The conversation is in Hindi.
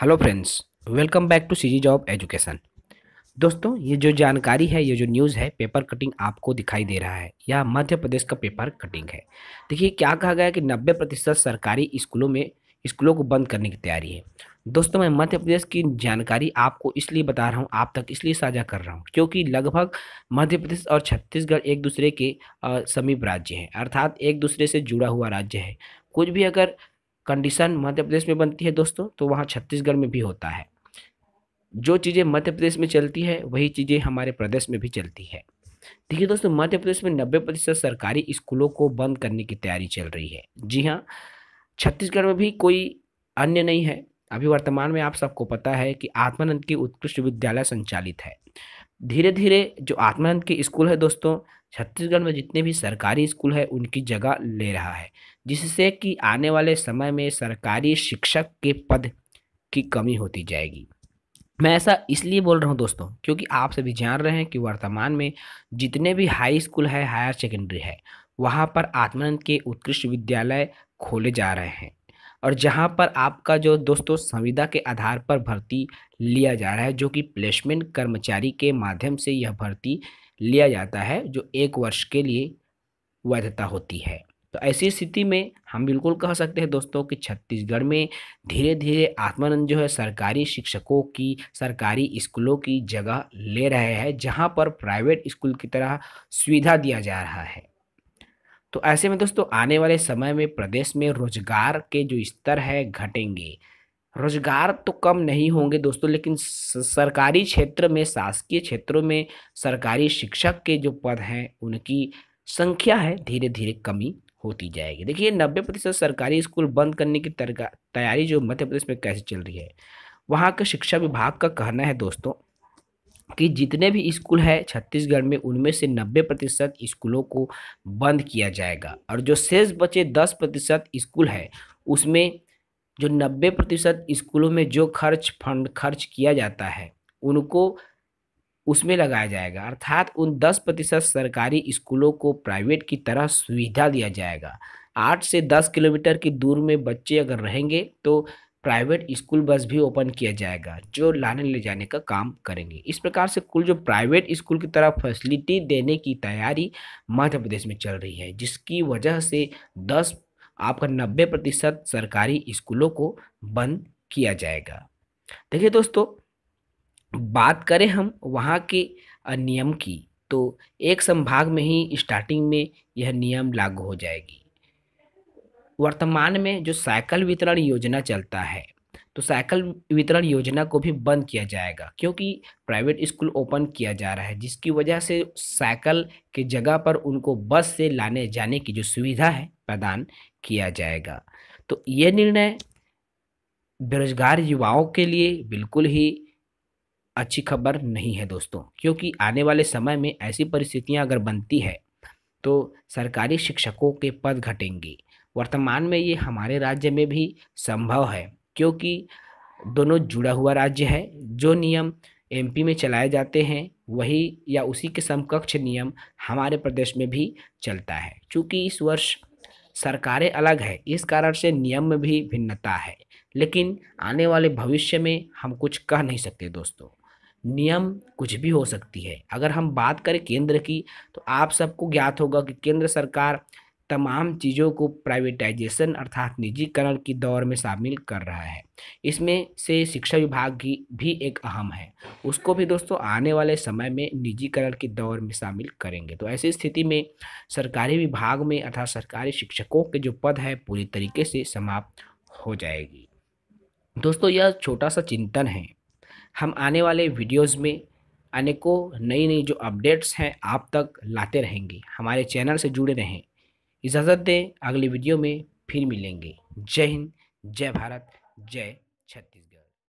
hello friends welcome back to CG job education दोस्तों ये जो जानकारी है ये जो न्यूज़ है पेपर कटिंग आपको दिखाई दे रहा है यह मध्य प्रदेश का पेपर कटिंग है देखिए क्या कहा गया कि नब्बे प्रतिशत सरकारी स्कूलों में स्कूलों को बंद करने की तैयारी है दोस्तों मैं मध्य प्रदेश की जानकारी आपको इसलिए बता रहा हूँ आप तक इसलिए साझा कर रहा हूँ क्योंकि लगभग मध्य प्रदेश और छत्तीसगढ़ एक दूसरे के समीप राज्य हैं अर्थात एक दूसरे से जुड़ा हुआ राज्य है कुछ भी अगर कंडीशन मध्य प्रदेश में बनती है दोस्तों तो वहाँ छत्तीसगढ़ में भी होता है जो चीज़ें मध्य प्रदेश में चलती है वही चीज़ें हमारे प्रदेश में भी चलती है देखिए दोस्तों मध्य प्रदेश में नब्बे प्रतिशत सरकारी स्कूलों को बंद करने की तैयारी चल रही है जी हाँ छत्तीसगढ़ में भी कोई अन्य नहीं है अभी वर्तमान में आप सबको पता है कि आत्मानंद की उत्कृष्ट विद्यालय संचालित है धीरे धीरे जो आत्मानंद के स्कूल है दोस्तों छत्तीसगढ़ में जितने भी सरकारी स्कूल है उनकी जगह ले रहा है जिससे कि आने वाले समय में सरकारी शिक्षक के पद की कमी होती जाएगी मैं ऐसा इसलिए बोल रहा हूँ दोस्तों क्योंकि आप सभी जान रहे हैं कि वर्तमान में जितने भी हाई स्कूल है हायर सेकेंडरी है वहाँ पर आत्मानंद के उत्कृष्ट विद्यालय खोले जा रहे हैं और जहाँ पर आपका जो दोस्तों संविदा के आधार पर भर्ती लिया जा रहा है जो कि प्लेसमेंट कर्मचारी के माध्यम से यह भर्ती लिया जाता है जो एक वर्ष के लिए वैधता होती है तो ऐसी स्थिति में हम बिल्कुल कह सकते हैं दोस्तों कि छत्तीसगढ़ में धीरे धीरे आत्मानंद जो है सरकारी शिक्षकों की सरकारी स्कूलों की जगह ले रहे हैं जहां पर प्राइवेट स्कूल की तरह सुविधा दिया जा रहा है तो ऐसे में दोस्तों आने वाले समय में प्रदेश में रोजगार के जो स्तर है घटेंगे रोजगार तो कम नहीं होंगे दोस्तों लेकिन सरकारी क्षेत्र में शासकीय क्षेत्रों में सरकारी शिक्षक के जो पद हैं उनकी संख्या है धीरे धीरे कमी होती जाएगी देखिए नब्बे प्रतिशत सरकारी स्कूल बंद करने की तैयारी जो मध्य प्रदेश में कैसे चल रही है वहाँ के शिक्षा विभाग का कहना है दोस्तों कि जितने भी स्कूल है छत्तीसगढ़ में उनमें से 90 प्रतिशत स्कूलों को बंद किया जाएगा और जो शेष बचे 10 प्रतिशत स्कूल है उसमें जो 90 प्रतिशत स्कूलों में जो खर्च फंड खर्च किया जाता है उनको उसमें लगाया जाएगा अर्थात उन 10 प्रतिशत सरकारी स्कूलों को प्राइवेट की तरह सुविधा दिया जाएगा आठ से दस किलोमीटर की दूर में बच्चे अगर रहेंगे तो प्राइवेट स्कूल बस भी ओपन किया जाएगा जो लाने ले जाने का काम करेंगे इस प्रकार से कुल जो प्राइवेट स्कूल की तरफ फैसिलिटी देने की तैयारी मध्य प्रदेश में चल रही है जिसकी वजह से दस आपका नब्बे प्रतिशत सरकारी स्कूलों को बंद किया जाएगा देखिए दोस्तों बात करें हम वहाँ के नियम की तो एक संभाग में ही स्टार्टिंग में यह नियम लागू हो जाएगी वर्तमान में जो साइकिल वितरण योजना चलता है तो साइकिल वितरण योजना को भी बंद किया जाएगा क्योंकि प्राइवेट स्कूल ओपन किया जा रहा है जिसकी वजह से साइकिल के जगह पर उनको बस से लाने जाने की जो सुविधा है प्रदान किया जाएगा तो ये निर्णय बेरोजगार युवाओं के लिए बिल्कुल ही अच्छी खबर नहीं है दोस्तों क्योंकि आने वाले समय में ऐसी परिस्थितियाँ अगर बनती है तो सरकारी शिक्षकों के पद घटेंगे वर्तमान में ये हमारे राज्य में भी संभव है क्योंकि दोनों जुड़ा हुआ राज्य है जो नियम एमपी में चलाए जाते हैं वही या उसी के समकक्ष नियम हमारे प्रदेश में भी चलता है चूँकि इस वर्ष सरकारें अलग है इस कारण से नियम में भी भिन्नता है लेकिन आने वाले भविष्य में हम कुछ कह नहीं सकते दोस्तों नियम कुछ भी हो सकती है अगर हम बात करें केंद्र की तो आप सबको ज्ञात होगा कि केंद्र सरकार तमाम चीज़ों को प्राइवेटाइजेशन अर्थात निजीकरण की दौर में शामिल कर रहा है इसमें से शिक्षा विभाग की भी एक अहम है उसको भी दोस्तों आने वाले समय में निजीकरण के दौर में शामिल करेंगे तो ऐसी स्थिति में सरकारी विभाग में अर्थात सरकारी शिक्षकों के जो पद है पूरी तरीके से समाप्त हो जाएगी दोस्तों यह छोटा सा चिंतन है हम आने वाले वीडियोज़ में अनेकों नई नई जो अपडेट्स हैं आप तक लाते रहेंगे हमारे चैनल से जुड़े रहें इजाज़त दें अगली वीडियो में फिर मिलेंगे जय हिंद जय भारत जय छत्तीसगढ़